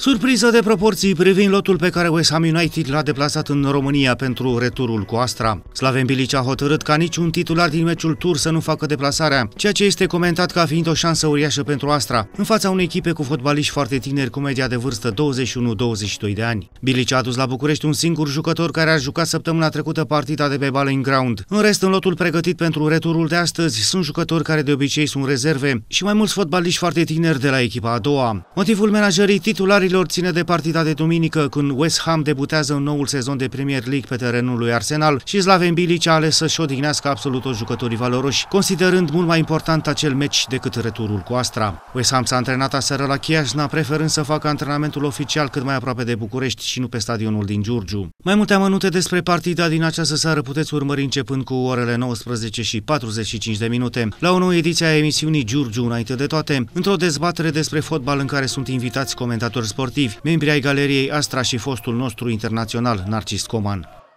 Surpriză de proporții privind lotul pe care West Ham United l-a deplasat în România pentru returul cu Astra. Slaven Bilic a hotărât ca niciun titular din meciul tur să nu facă deplasarea, ceea ce este comentat ca fiind o șansă uriașă pentru Astra, în fața unei echipe cu fotbaliști foarte tineri cu media de vârstă 21-22 de ani. Bilic a adus la București un singur jucător care a jucat săptămâna trecută partida de pe în Ground. În rest, în lotul pregătit pentru returul de astăzi, sunt jucători care de obicei sunt rezerve și mai mulți fotbaliști foarte tineri de la echipa a doua. Motivul menajerii titularii Titularilor ține de partida de duminică, când West Ham debutează în noul sezon de Premier League pe terenul lui Arsenal și Slaven Bilic a ales să-și odihnească absolut toți jucătorii valoroși, considerând mult mai important acel meci decât returul cu Astra. West Ham s-a antrenat aseară la Chiajna, preferând să facă antrenamentul oficial cât mai aproape de București și nu pe stadionul din Giurgiu. Mai multe amănunte despre partida din această seară puteți urmări începând cu orele 19 și 45 de minute, la o nouă ediție a emisiunii Giurgiu înainte de toate, într-o dezbatere despre fotbal în care sunt invitați comentatori sportivi, membri ai galeriei Astra și fostul nostru internațional Narcis Coman.